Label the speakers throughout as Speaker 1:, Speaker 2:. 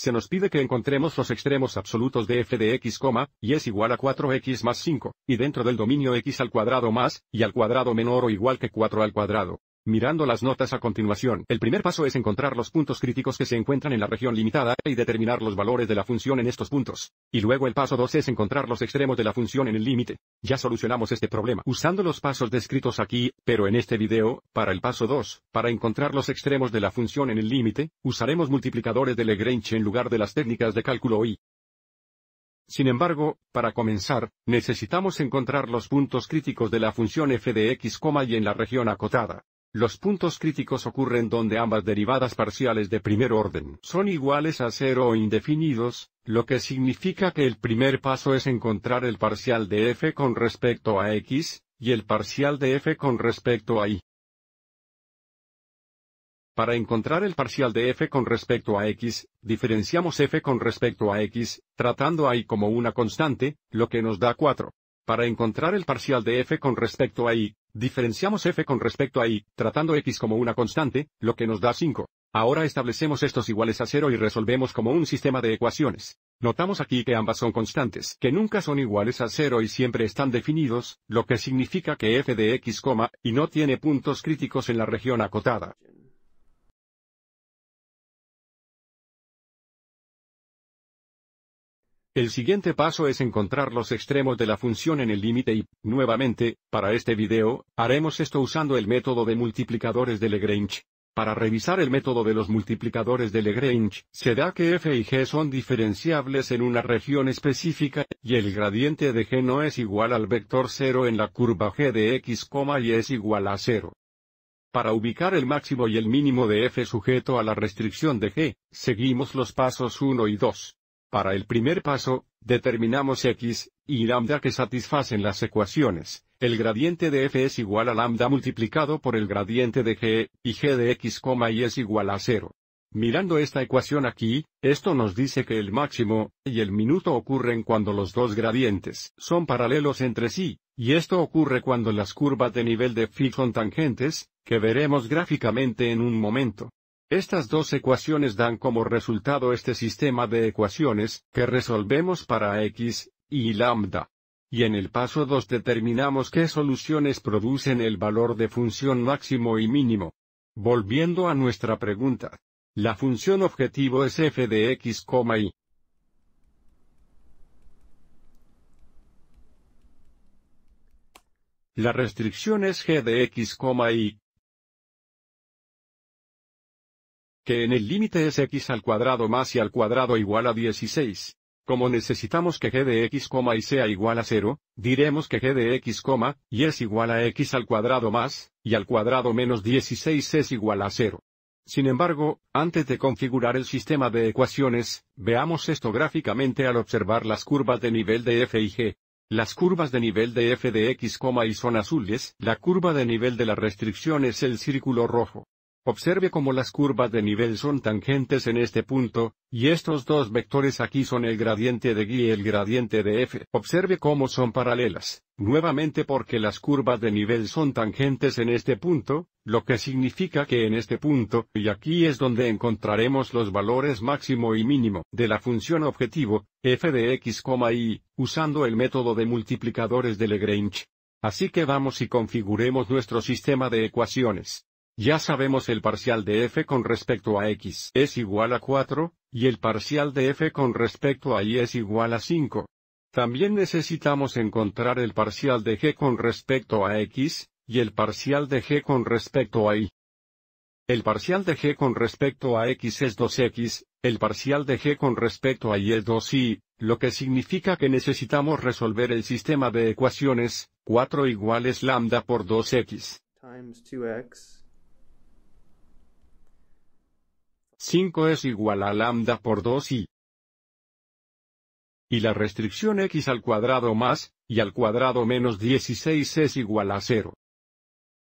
Speaker 1: se nos pide que encontremos los extremos absolutos de f de x, y es igual a 4x más 5, y dentro del dominio x al cuadrado más, y al cuadrado menor o igual que 4 al cuadrado. Mirando las notas a continuación, el primer paso es encontrar los puntos críticos que se encuentran en la región limitada y determinar los valores de la función en estos puntos. Y luego el paso 2 es encontrar los extremos de la función en el límite. Ya solucionamos este problema usando los pasos descritos aquí, pero en este video, para el paso 2, para encontrar los extremos de la función en el límite, usaremos multiplicadores de Lagrange en lugar de las técnicas de cálculo y sin embargo, para comenzar, necesitamos encontrar los puntos críticos de la función f de x, y en la región acotada. Los puntos críticos ocurren donde ambas derivadas parciales de primer orden son iguales a cero o indefinidos, lo que significa que el primer paso es encontrar el parcial de f con respecto a x, y el parcial de f con respecto a y. Para encontrar el parcial de f con respecto a x, diferenciamos f con respecto a x, tratando a y como una constante, lo que nos da 4. Para encontrar el parcial de f con respecto a y, diferenciamos f con respecto a y, tratando x como una constante, lo que nos da 5. Ahora establecemos estos iguales a 0 y resolvemos como un sistema de ecuaciones. Notamos aquí que ambas son constantes, que nunca son iguales a 0 y siempre están definidos, lo que significa que f de x, y no tiene puntos críticos en la región acotada. El siguiente paso es encontrar los extremos de la función en el límite y, nuevamente, para este video, haremos esto usando el método de multiplicadores de Lagrange. Para revisar el método de los multiplicadores de Lagrange, se da que f y g son diferenciables en una región específica, y el gradiente de g no es igual al vector 0 en la curva g de x, y es igual a 0. Para ubicar el máximo y el mínimo de f sujeto a la restricción de g, seguimos los pasos 1 y 2. Para el primer paso, determinamos x y lambda que satisfacen las ecuaciones. El gradiente de f es igual a lambda multiplicado por el gradiente de g, y g de x, y es igual a cero. Mirando esta ecuación aquí, esto nos dice que el máximo y el minuto ocurren cuando los dos gradientes son paralelos entre sí, y esto ocurre cuando las curvas de nivel de phi son tangentes, que veremos gráficamente en un momento. Estas dos ecuaciones dan como resultado este sistema de ecuaciones, que resolvemos para x, y lambda. Y en el paso 2 determinamos qué soluciones producen el valor de función máximo y mínimo. Volviendo a nuestra pregunta. La función objetivo es f de x, y. La restricción es g de x, y, que en el límite es x al cuadrado más y al cuadrado igual a 16. Como necesitamos que g de x, y sea igual a 0, diremos que g de x, y es igual a x al cuadrado más, y al cuadrado menos 16 es igual a 0. Sin embargo, antes de configurar el sistema de ecuaciones, veamos esto gráficamente al observar las curvas de nivel de f y g. Las curvas de nivel de f de x, y son azules, la curva de nivel de la restricción es el círculo rojo. Observe cómo las curvas de nivel son tangentes en este punto, y estos dos vectores aquí son el gradiente de G y el gradiente de F. Observe cómo son paralelas, nuevamente porque las curvas de nivel son tangentes en este punto, lo que significa que en este punto y aquí es donde encontraremos los valores máximo y mínimo de la función objetivo, f de x, y, usando el método de multiplicadores de Lagrange. Así que vamos y configuremos nuestro sistema de ecuaciones. Ya sabemos el parcial de f con respecto a x es igual a 4, y el parcial de f con respecto a y es igual a 5. También necesitamos encontrar el parcial de g con respecto a x, y el parcial de g con respecto a y. El parcial de g con respecto a x es 2x, el parcial de g con respecto a y es 2y, lo que significa que necesitamos resolver el sistema de ecuaciones, 4 iguales lambda por 2x. x 5 es igual a lambda por 2 y y la restricción x al cuadrado más, y al cuadrado menos 16 es igual a 0.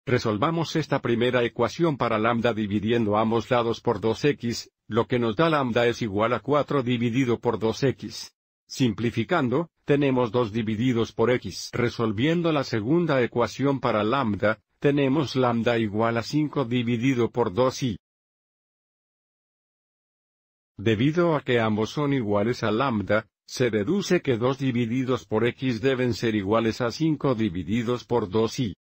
Speaker 1: Resolvamos esta primera ecuación para lambda dividiendo ambos lados por 2x, lo que nos da lambda es igual a 4 dividido por 2x. Simplificando, tenemos 2 divididos por x. Resolviendo la segunda ecuación para lambda, tenemos lambda igual a 5 dividido por 2 y Debido a que ambos son iguales a lambda, se deduce que 2 divididos por x deben ser iguales a 5 divididos por 2 y.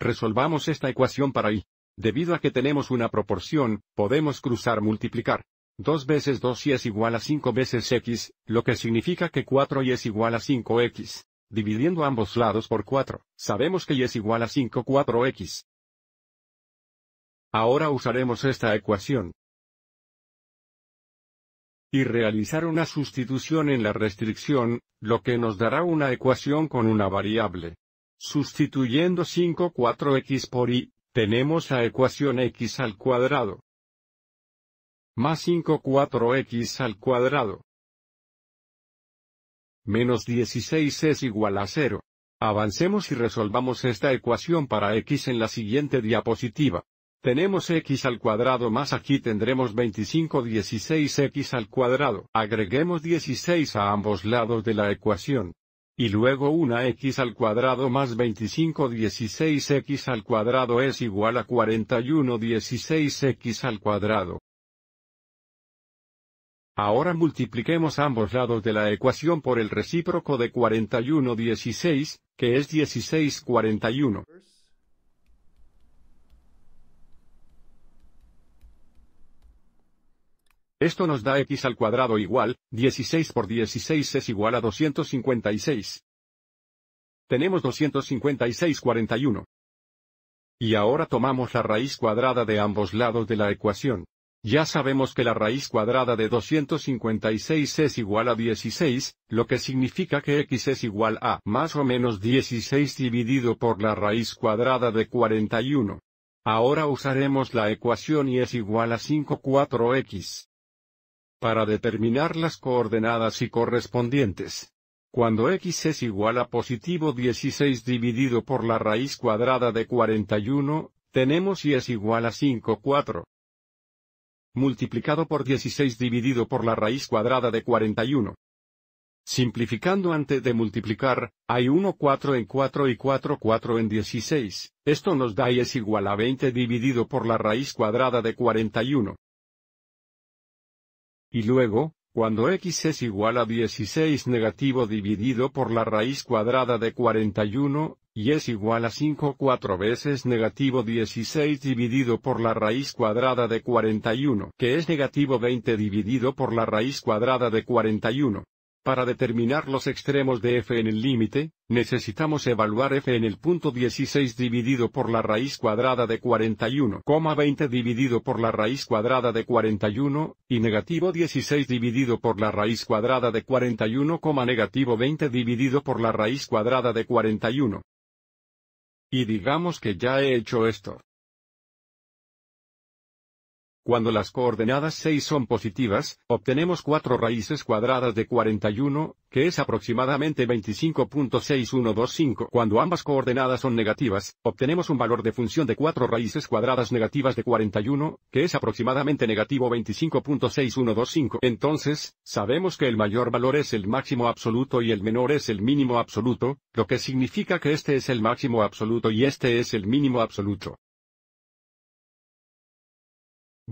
Speaker 1: Resolvamos esta ecuación para y. Debido a que tenemos una proporción, podemos cruzar multiplicar. 2 veces 2 y es igual a 5 veces x, lo que significa que 4 y es igual a 5x. Dividiendo ambos lados por 4, sabemos que y es igual a 5 4x. Ahora usaremos esta ecuación, y realizar una sustitución en la restricción, lo que nos dará una ecuación con una variable. Sustituyendo 54 x por y, tenemos la ecuación x al cuadrado. Más 5 x al cuadrado. Menos 16 es igual a 0. Avancemos y resolvamos esta ecuación para x en la siguiente diapositiva. Tenemos x al cuadrado más aquí tendremos 25 16x al cuadrado. Agreguemos 16 a ambos lados de la ecuación. Y luego una x al cuadrado más 25 16x al cuadrado es igual a 41 16x al cuadrado. Ahora multipliquemos ambos lados de la ecuación por el recíproco de 41 16, que es 16 41. Esto nos da x al cuadrado igual, 16 por 16 es igual a 256. Tenemos 256 41. Y ahora tomamos la raíz cuadrada de ambos lados de la ecuación. Ya sabemos que la raíz cuadrada de 256 es igual a 16, lo que significa que x es igual a más o menos 16 dividido por la raíz cuadrada de 41. Ahora usaremos la ecuación y es igual a 54x para determinar las coordenadas y correspondientes. Cuando x es igual a positivo 16 dividido por la raíz cuadrada de 41, tenemos y es igual a 5 4. Multiplicado por 16 dividido por la raíz cuadrada de 41. Simplificando antes de multiplicar, hay 1 4 en 4 y 4 4 en 16, esto nos da y es igual a 20 dividido por la raíz cuadrada de 41. Y luego, cuando x es igual a 16 negativo dividido por la raíz cuadrada de 41, y es igual a 5 4 veces negativo 16 dividido por la raíz cuadrada de 41, que es negativo 20 dividido por la raíz cuadrada de 41. Para determinar los extremos de f en el límite, necesitamos evaluar f en el punto 16 dividido por la raíz cuadrada de 41,20 dividido por la raíz cuadrada de 41, y negativo 16 dividido por la raíz cuadrada de 41, negativo 20 dividido por la raíz cuadrada de 41. Y digamos que ya he hecho esto. Cuando las coordenadas 6 son positivas, obtenemos 4 raíces cuadradas de 41, que es aproximadamente 25.6125. Cuando ambas coordenadas son negativas, obtenemos un valor de función de 4 raíces cuadradas negativas de 41, que es aproximadamente negativo 25.6125. Entonces, sabemos que el mayor valor es el máximo absoluto y el menor es el mínimo absoluto, lo que significa que este es el máximo absoluto y este es el mínimo absoluto.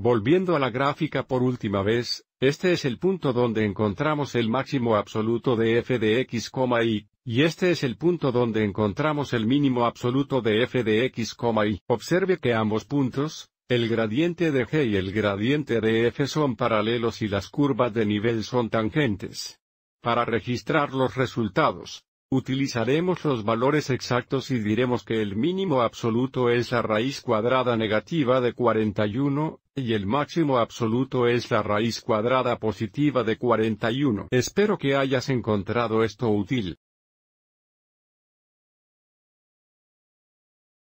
Speaker 1: Volviendo a la gráfica por última vez, este es el punto donde encontramos el máximo absoluto de f de x, y, y este es el punto donde encontramos el mínimo absoluto de f de x, y. Observe que ambos puntos, el gradiente de g y el gradiente de f son paralelos y las curvas de nivel son tangentes. Para registrar los resultados, utilizaremos los valores exactos y diremos que el mínimo absoluto es la raíz cuadrada negativa de 41, y el máximo absoluto es la raíz cuadrada positiva de 41. Espero que hayas encontrado esto útil.